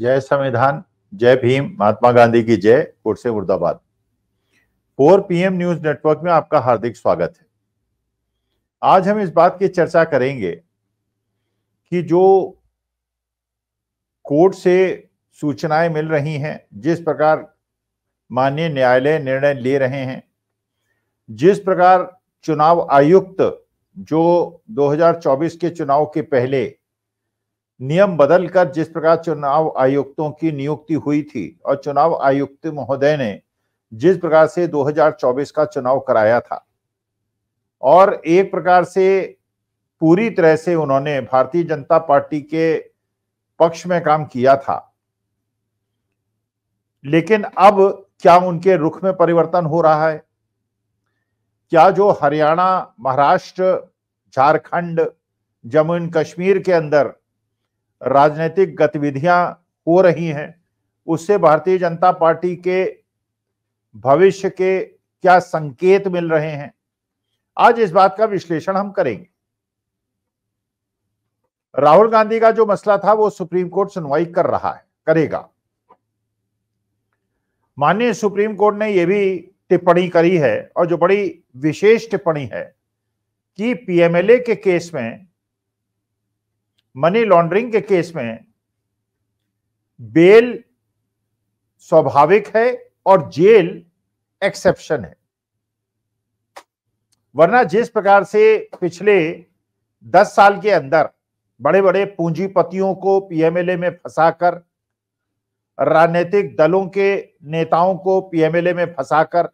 जय संविधान जय भीम महात्मा गांधी की जय कोर्ट से मुर्दाबाद फोर पीएम न्यूज नेटवर्क में आपका हार्दिक स्वागत है आज हम इस बात की चर्चा करेंगे कि जो कोर्ट से सूचनाएं मिल रही हैं जिस प्रकार माननीय न्यायालय निर्णय ले रहे हैं जिस प्रकार चुनाव आयुक्त जो 2024 के चुनाव के पहले नियम बदलकर जिस प्रकार चुनाव आयुक्तों की नियुक्ति हुई थी और चुनाव आयुक्त महोदय ने जिस प्रकार से 2024 का चुनाव कराया था और एक प्रकार से पूरी तरह से उन्होंने भारतीय जनता पार्टी के पक्ष में काम किया था लेकिन अब क्या उनके रुख में परिवर्तन हो रहा है क्या जो हरियाणा महाराष्ट्र झारखंड जम्मू एंड कश्मीर के अंदर राजनीतिक गतिविधियां हो रही हैं उससे भारतीय जनता पार्टी के भविष्य के क्या संकेत मिल रहे हैं आज इस बात का विश्लेषण हम करेंगे राहुल गांधी का जो मसला था वो सुप्रीम कोर्ट सुनवाई कर रहा है करेगा माननीय सुप्रीम कोर्ट ने यह भी टिप्पणी करी है और जो बड़ी विशेष टिप्पणी है कि पीएमएलए के केस में मनी लॉन्ड्रिंग के केस में बेल स्वाभाविक है और जेल एक्सेप्शन है वरना जिस प्रकार से पिछले दस साल के अंदर बड़े बड़े पूंजीपतियों को पीएमएलए में फंसाकर राजनीतिक दलों के नेताओं को पीएमएलए में फंसाकर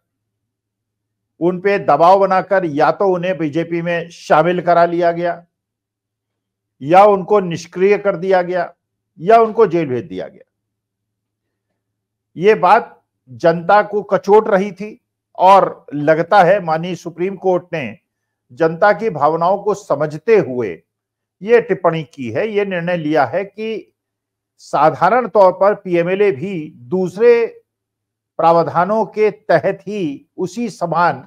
उन पे दबाव बनाकर या तो उन्हें बीजेपी में शामिल करा लिया गया या उनको निष्क्रिय कर दिया गया या उनको जेल भेज दिया गया ये बात जनता को कचोट रही थी और लगता है माननीय सुप्रीम कोर्ट ने जनता की भावनाओं को समझते हुए ये टिप्पणी की है ये निर्णय लिया है कि साधारण तौर पर पीएमएलए भी दूसरे प्रावधानों के तहत ही उसी समान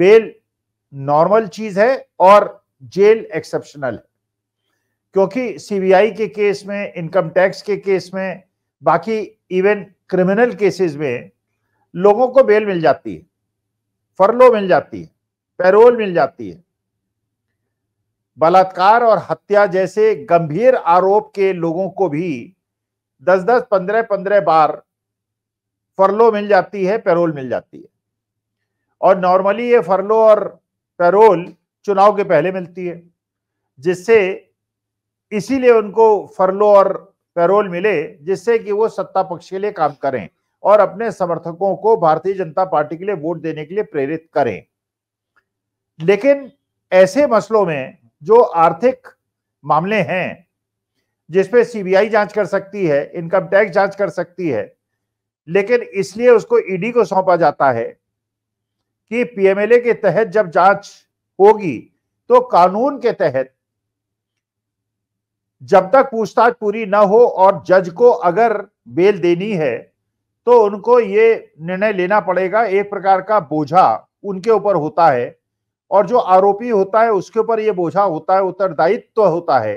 बेल नॉर्मल चीज है और जेल एक्सेप्शनल है क्योंकि सीबीआई के केस में इनकम टैक्स के केस में बाकी इवन क्रिमिनल केसेस में लोगों को बेल मिल जाती है फरलो मिल जाती है पैरोल मिल जाती है बलात्कार और हत्या जैसे गंभीर आरोप के लोगों को भी दस दस पंद्रह पंद्रह बार फरलो मिल जाती है पैरोल मिल जाती है और नॉर्मली ये फरलो और पैरोल चुनाव के पहले मिलती है जिससे इसीलिए उनको फरलो और पैरोल मिले जिससे कि वो सत्ता पक्ष के लिए काम करें और अपने समर्थकों को भारतीय जनता पार्टी के लिए वोट देने के लिए प्रेरित करें लेकिन ऐसे मसलों में जो आर्थिक मामले हैं जिसपे सीबीआई जांच कर सकती है इनकम टैक्स जांच कर सकती है लेकिन इसलिए उसको ईडी e को सौंपा जाता है कि पीएमएलए के तहत जब जांच होगी तो कानून के तहत जब तक पूछताछ पूरी ना हो और जज को अगर बेल देनी है तो उनको ये निर्णय लेना पड़ेगा एक प्रकार का बोझा उनके ऊपर होता है और जो आरोपी होता है उसके ऊपर ये बोझा होता है उत्तरदायित्व तो होता है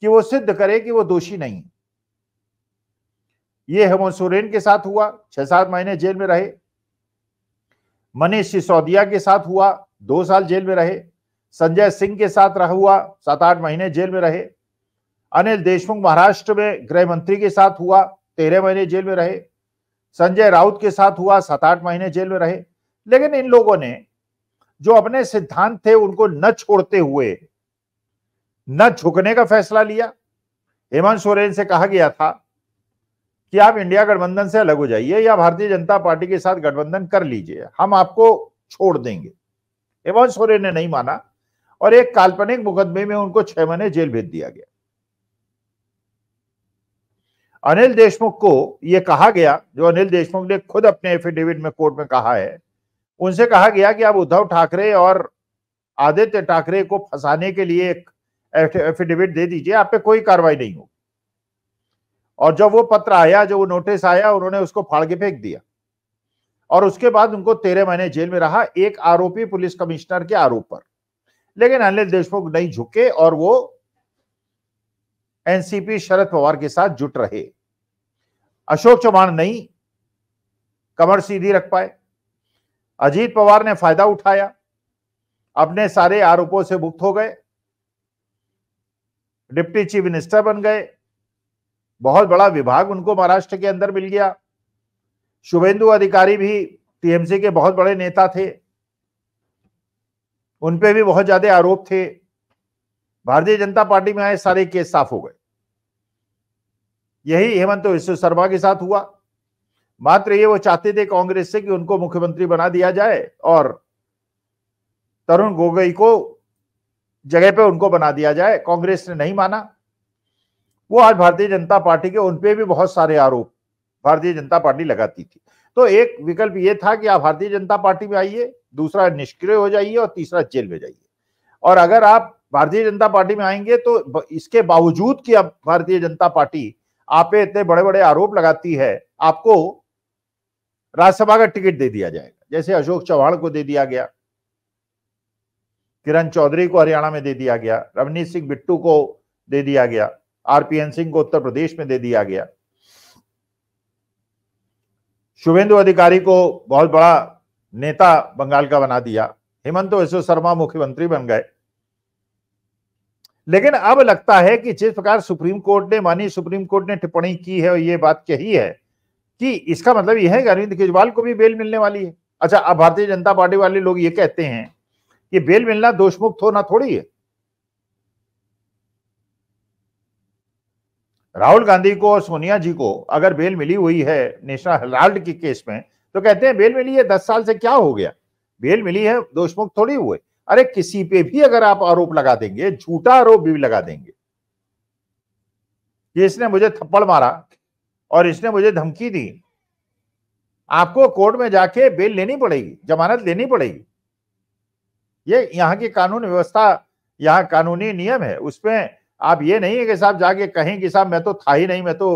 कि वो सिद्ध करे कि वो दोषी नहीं ये हेमंत सोरेन के साथ हुआ छह सात महीने जेल में रहे मनीष सिसोदिया के साथ हुआ दो साल जेल में रहे संजय सिंह के साथ रहा हुआ सात आठ महीने जेल में रहे अनिल देशमुख महाराष्ट्र में गृह मंत्री के साथ हुआ तेरह महीने जेल में रहे संजय राउत के साथ हुआ सात आठ महीने जेल में रहे लेकिन इन लोगों ने जो अपने सिद्धांत थे उनको न छोड़ते हुए न झुकने का फैसला लिया हेमंत सोरेन से कहा गया था कि आप इंडिया गठबंधन से अलग हो जाइए या भारतीय जनता पार्टी के साथ गठबंधन कर लीजिए हम आपको छोड़ देंगे हेमंत सोरेन ने नहीं माना और एक काल्पनिक मुकदमे में उनको छह महीने जेल भेज दिया गया अनिल देशमुख को यह कहा गया जो अनिल देशमुख ने खुद अपने एफिडेविट में कोर्ट में कहा है उनसे कहा गया कि आप उद्धव ठाकरे और आदित्य ठाकरे को फंसाने के लिए एक एफिडेविट दे दीजिए आप पे कोई कार्रवाई नहीं होगी और जब वो पत्र आया जब वो नोटिस आया उन्होंने उसको फाड़ के फेंक दिया और उसके बाद उनको तेरह महीने जेल में रहा एक आरोपी पुलिस कमिश्नर के आरोप पर लेकिन अनिल देशमुख नहीं झुके और वो एनसीपी शरद पवार के साथ जुट रहे अशोक चौहान नहीं कमर सीधी रख पाए अजीत पवार ने फायदा उठाया अपने सारे आरोपों से मुक्त हो गए डिप्टी चीफ मिनिस्टर बन गए बहुत बड़ा विभाग उनको महाराष्ट्र के अंदर मिल गया शुभेंदु अधिकारी भी टीएमसी के बहुत बड़े नेता थे उनपे भी बहुत ज्यादा आरोप थे भारतीय जनता पार्टी में आए सारे केस साफ हो गए यही हेमंत तो विश्व शर्मा के साथ हुआ मात्र ये वो चाहते थे कांग्रेस से कि उनको मुख्यमंत्री बना दिया जाए और तरुण गोगोई को जगह पे उनको बना दिया जाए कांग्रेस ने नहीं माना वो आज भारतीय जनता पार्टी के उनपे भी बहुत सारे आरोप भारतीय जनता पार्टी लगाती थी तो एक विकल्प ये था कि आप भारतीय जनता पार्टी में आइए दूसरा निष्क्रिय हो जाइए और तीसरा जेल में जाइए और अगर आप भारतीय जनता पार्टी में आएंगे तो इसके बावजूद कि अब भारतीय जनता पार्टी आप पे इतने बड़े बड़े आरोप लगाती है आपको राज्यसभा का टिकट दे दिया जाएगा जैसे अशोक चौहान को दे दिया गया किरण चौधरी को हरियाणा में दे दिया गया रवनीत सिंह बिट्टू को दे दिया गया आरपीएन सिंह को उत्तर प्रदेश में दे दिया गया शुभेंदु अधिकारी को बहुत बड़ा नेता बंगाल का बना दिया हेमंत विश्व शर्मा मुख्यमंत्री बन गए लेकिन अब लगता है कि जिस प्रकार सुप्रीम कोर्ट ने मानी सुप्रीम कोर्ट ने टिप्पणी की है और ये बात कही है कि इसका मतलब यह है कि अरविंद केजरीवाल को भी बेल मिलने वाली है अच्छा अब भारतीय जनता पार्टी वाले लोग ये कहते हैं कि बेल मिलना दोषमुक्त होना थोड़ी है राहुल गांधी को और सोनिया जी को अगर बेल मिली हुई है नेशनल हेराल्ड के केस में तो कहते हैं बेल मिली है दस साल से क्या हो गया बेल मिली है दोषमुक्त थोड़ी हुए अरे किसी पे भी अगर आप आरोप लगा देंगे झूठा आरोप भी लगा देंगे कि इसने मुझे थप्पड़ मारा और इसने मुझे धमकी दी आपको कोर्ट में जाके बेल लेनी पड़ेगी जमानत लेनी पड़ेगी ये यहाँ की कानून व्यवस्था यहाँ कानूनी नियम है उसमें आप ये नहीं है कि साहब जाके कहें कि साहब मैं तो था ही नहीं मैं तो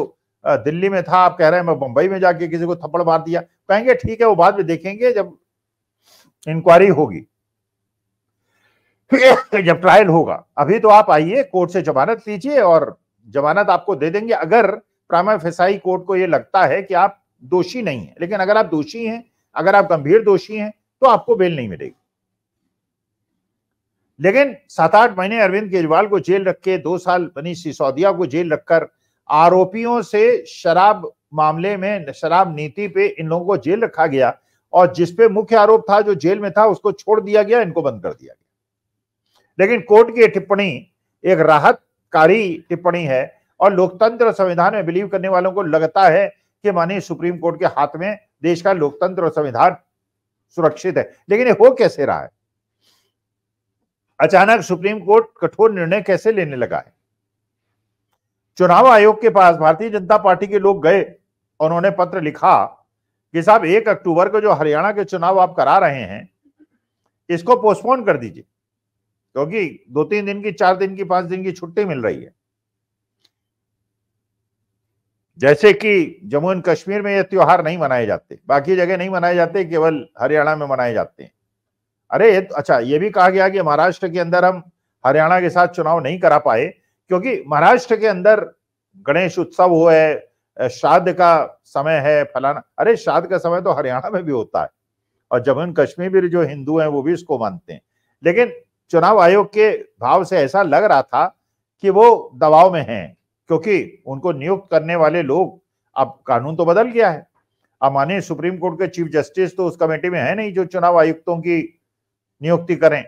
दिल्ली में था आप कह रहे हैं मैं बंबई में जाके किसी को थप्पड़ मार दिया कहेंगे ठीक है वो बाद में देखेंगे जब इंक्वायरी होगी जब ट्रायल होगा अभी तो आप आइए कोर्ट से जमानत लीजिए और जमानत आपको दे देंगे अगर प्रामा फेसाई कोर्ट को यह लगता है कि आप दोषी नहीं है लेकिन अगर आप दोषी हैं अगर आप गंभीर दोषी हैं तो आपको बेल नहीं मिलेगी लेकिन सात आठ महीने अरविंद केजरीवाल को जेल रख के दो साल मनीष सिसोदिया को जेल रखकर आरोपियों से शराब मामले में शराब नीति पे इन लोगों को जेल रखा गया और जिसपे मुख्य आरोप था जो जेल में था उसको छोड़ दिया गया इनको बंद कर दिया गया लेकिन कोर्ट की टिप्पणी एक राहतकारी टिप्पणी है और लोकतंत्र और संविधान में बिलीव करने वालों को लगता है कि माननीय सुप्रीम कोर्ट के हाथ में देश का लोकतंत्र और संविधान सुरक्षित है लेकिन हो कैसे रहा है अचानक सुप्रीम कोर्ट कठोर निर्णय कैसे लेने लगा है चुनाव आयोग के पास भारतीय जनता पार्टी के लोग गए और उन्होंने पत्र लिखा कि साहब एक अक्टूबर को जो हरियाणा के चुनाव आप करा रहे हैं इसको पोस्टपोन कर दीजिए क्योंकि दो तीन दिन की चार दिन की पांच दिन की छुट्टी मिल रही है जैसे कि जम्मू एंड कश्मीर में ये त्योहार नहीं मनाए जाते बाकी जगह नहीं मनाए जाते केवल हरियाणा में मनाए जाते हैं अरे ये तो, अच्छा ये भी कहा गया कि महाराष्ट्र के अंदर हम हरियाणा के साथ चुनाव नहीं करा पाए क्योंकि महाराष्ट्र के अंदर गणेश उत्सव हो है श्राद्ध का समय है फलाना अरे श्राद्ध का समय तो हरियाणा में भी होता है और जम्मू एंड कश्मीर भी जो हिंदू हैं वो भी इसको मानते हैं लेकिन चुनाव आयोग के भाव से ऐसा लग रहा था कि वो दबाव में हैं क्योंकि उनको नियुक्त करने वाले लोग अब कानून तो बदल गया है अब माने सुप्रीम कोर्ट के चीफ जस्टिस तो उस कमेटी में है नहीं जो चुनाव आयुक्तों की नियुक्ति करें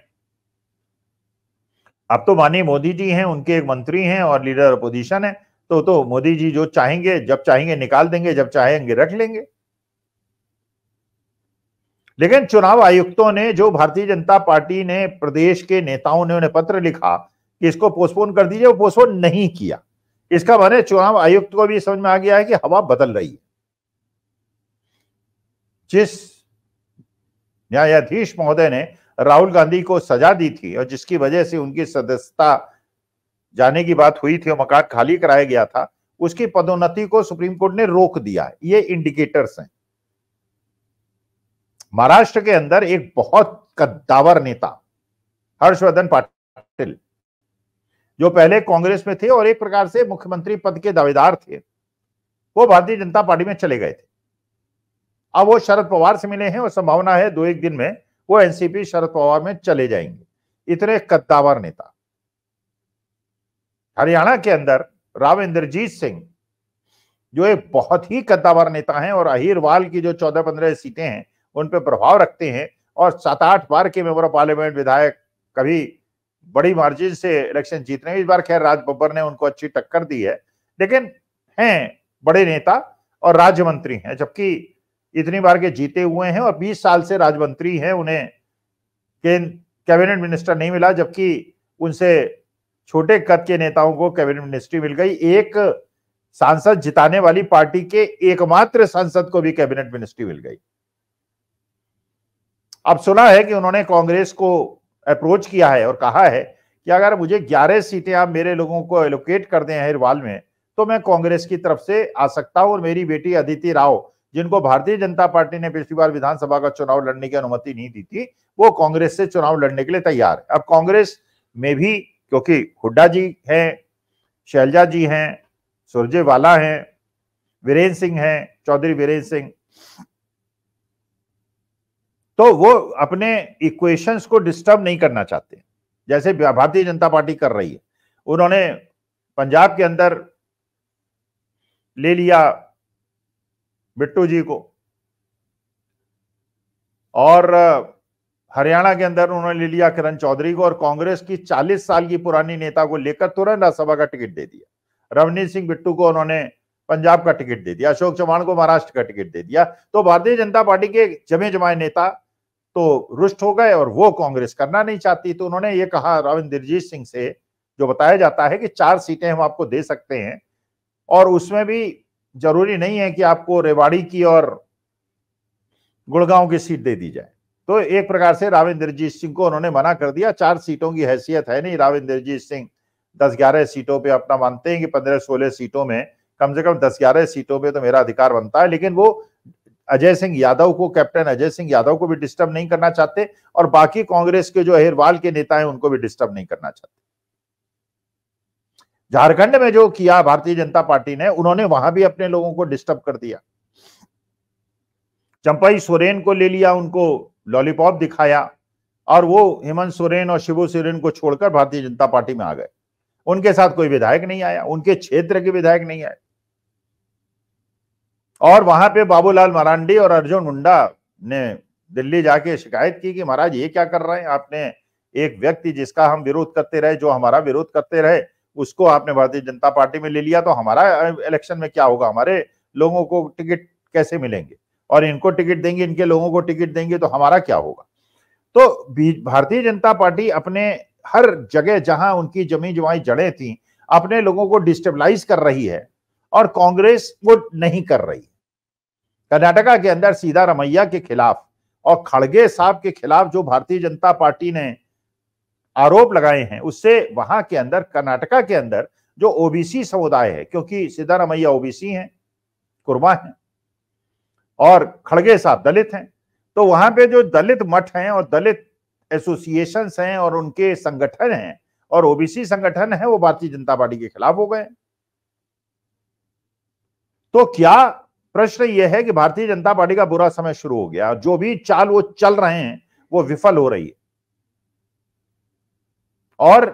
अब तो माननीय मोदी जी हैं उनके एक मंत्री हैं और लीडर अपोजिशन है तो तो मोदी जी जो चाहेंगे जब चाहेंगे निकाल देंगे जब चाहेंगे रख लेंगे लेकिन चुनाव आयुक्तों ने जो भारतीय जनता पार्टी ने प्रदेश के नेताओं ने उन्हें पत्र लिखा कि इसको पोस्टपोन कर दीजिए वो पोस्टपोन नहीं किया इसका माने चुनाव आयुक्त को भी समझ में आ गया है कि हवा बदल रही है जिस न्यायाधीश महोदय ने राहुल गांधी को सजा दी थी और जिसकी वजह से उनकी सदस्यता जाने की बात हुई थी और मकान खाली कराया गया था उसकी पदोन्नति को सुप्रीम कोर्ट ने रोक दिया ये इंडिकेटर्स हैं महाराष्ट्र के अंदर एक बहुत कद्दावर नेता हर्षवर्धन पाटिल जो पहले कांग्रेस में थे और एक प्रकार से मुख्यमंत्री पद के दावेदार थे वो भारतीय जनता पार्टी में चले गए थे अब वो शरद पवार से मिले हैं और संभावना है दो एक दिन में वो एनसीपी शरद पवार में चले जाएंगे इतने कद्दावर नेता हरियाणा के अंदर राव इंद्रजीत सिंह जो एक बहुत ही कद्दावर नेता हैं और अहिरवाल की जो चौदह पंद्रह सीटें हैं उन पर प्रभाव रखते हैं और सात आठ बार के मेंबर ऑफ पार्लियामेंट विधायक कभी बड़ी मार्जिन से इलेक्शन जीतने इस बार खैर राज बब्बर ने उनको अच्छी टक्कर दी है लेकिन हैं बड़े नेता और राज्य मंत्री हैं जबकि इतनी बार के जीते हुए हैं और 20 साल से राज्य मंत्री हैं उन्हें कैबिनेट मिनिस्टर नहीं मिला जबकि उनसे छोटे कद के नेताओं को कैबिनेट मिनिस्ट्री मिल गई एक सांसद जिताने वाली पार्टी के एकमात्र सांसद को भी कैबिनेट मिनिस्ट्री मिल गई अब सुना है कि उन्होंने कांग्रेस को अप्रोच किया है और कहा है कि अगर मुझे 11 सीटें आप मेरे लोगों को एलोकेट कर दें अहिरवाल में तो मैं कांग्रेस की तरफ से आ सकता हूं और मेरी बेटी अदिति राव जिनको भारतीय जनता पार्टी ने पिछली बार विधानसभा का चुनाव लड़ने की अनुमति नहीं दी थी वो कांग्रेस से चुनाव लड़ने के लिए तैयार है अब कांग्रेस में भी क्योंकि हुड्डा जी हैं शैलजा जी हैं सुरजेवाला हैं वीरेंद्र सिंह हैं चौधरी वीरेंद्र सिंह तो वो अपने इक्वेशंस को डिस्टर्ब नहीं करना चाहते जैसे भारतीय जनता पार्टी कर रही है उन्होंने पंजाब के अंदर ले लिया बिट्टू जी को और हरियाणा के अंदर उन्होंने ले लिया किरण चौधरी को और कांग्रेस की 40 साल की पुरानी नेता को लेकर तुरंत राज्यसभा का टिकट दे दिया रवनीत सिंह बिट्टू को उन्होंने पंजाब का टिकट दे दिया अशोक चौहान को महाराष्ट्र का टिकट दे दिया तो भारतीय जनता पार्टी के जमे जमाए नेता तो रुष्ट हो गए और वो कांग्रेस करना नहीं चाहती तो उन्होंने ये कहा रविंद्रजीत सिंह से जो बताया जाता है कि चार सीटें हम आपको दे सकते हैं और उसमें भी जरूरी नहीं है कि आपको रेवाड़ी की और गुड़गांव की सीट दे दी जाए तो एक प्रकार से राव सिंह को उन्होंने मना कर दिया चार सीटों की हैसियत है नहीं राव सिंह दस ग्यारह सीटों पे अपना मानते हैं कि पंद्रह सोलह सीटों में कम से कम दस ग्यारह सीटों पे तो मेरा अधिकार बनता है लेकिन वो अजय सिंह यादव को कैप्टन अजय सिंह यादव को भी डिस्टर्ब नहीं करना चाहते और बाकी कांग्रेस के जो अहिरवाल के नेता हैं उनको भी डिस्टर्ब नहीं करना चाहते झारखंड में जो किया भारतीय जनता पार्टी ने उन्होंने वहां भी अपने लोगों को डिस्टर्ब कर दिया चंपाई सोरेन को ले लिया उनको लॉलीपॉप दिखाया और वो हेमंत सोरेन और शिव सोरेन को छोड़कर भारतीय जनता पार्टी में आ गए उनके साथ कोई विधायक नहीं आया उनके क्षेत्र के विधायक नहीं आए और वहां पे बाबूलाल मरांडी और अर्जुन मुंडा ने दिल्ली जाके शिकायत की कि महाराज ये क्या कर रहे हैं आपने एक व्यक्ति जिसका हम विरोध करते रहे जो हमारा विरोध करते रहे उसको आपने भारतीय जनता पार्टी में ले लिया तो हमारा इलेक्शन में क्या होगा हमारे लोगों को टिकट कैसे मिलेंगे और इनको टिकट देंगे इनके लोगों को टिकट देंगे तो हमारा क्या होगा तो भारतीय जनता पार्टी अपने हर जगह जहां उनकी जमी जमाई जड़ें थी अपने लोगों को डिस्टेबलाइज कर रही है और कांग्रेस वो नहीं कर रही कर्नाटका के अंदर सीधा रमैया के खिलाफ और खड़गे साहब के खिलाफ जो भारतीय जनता पार्टी ने आरोप लगाए हैं उससे वहां के अंदर कर्नाटका के अंदर जो ओबीसी समुदाय है क्योंकि सिद्धारमैया ओबीसी हैं कुर्मा हैं और खड़गे साहब दलित हैं तो वहां पे जो दलित मठ हैं और दलित एसोसिएशंस हैं और उनके संगठन हैं और ओबीसी संगठन है वो भारतीय जनता पार्टी के खिलाफ हो गए तो क्या प्रश्न यह है कि भारतीय जनता पार्टी का बुरा समय शुरू हो गया जो भी चाल वो चल रहे हैं वो विफल हो रही है और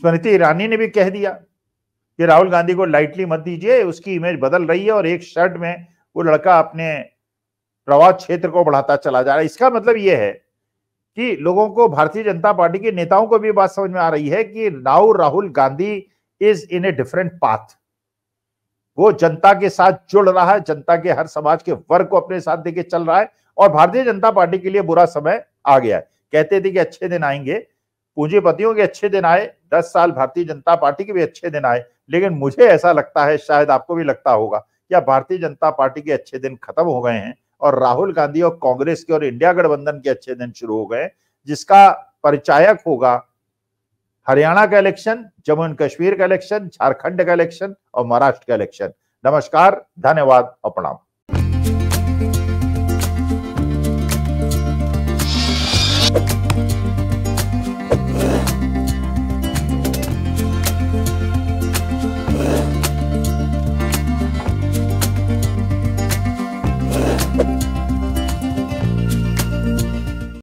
स्मृति ईरानी ने भी कह दिया कि राहुल गांधी को लाइटली मत दीजिए उसकी इमेज बदल रही है और एक शर्ट में वो लड़का अपने प्रवास क्षेत्र को बढ़ाता चला जा रहा है इसका मतलब यह है कि लोगों को भारतीय जनता पार्टी के नेताओं को भी बात समझ में आ रही है कि now Rahul Gandhi is in a different path वो जनता के साथ जुड़ रहा है जनता के हर समाज के वर्ग को अपने साथ देके चल रहा है और भारतीय जनता पार्टी के लिए बुरा समय आ गया है कहते थे कि अच्छे दिन आएंगे पूंजीपतियों के अच्छे दिन आए दस साल भारतीय जनता पार्टी के भी अच्छे दिन आए लेकिन मुझे ऐसा लगता है शायद आपको भी लगता होगा क्या भारतीय जनता पार्टी के अच्छे दिन खत्म हो गए हैं और राहुल गांधी और कांग्रेस के और इंडिया गठबंधन के अच्छे दिन शुरू हो गए जिसका परिचायक होगा हरियाणा का इलेक्शन जम्मू एंड कश्मीर का इलेक्शन झारखंड का इलेक्शन और महाराष्ट्र का इलेक्शन नमस्कार धन्यवाद और प्रणाम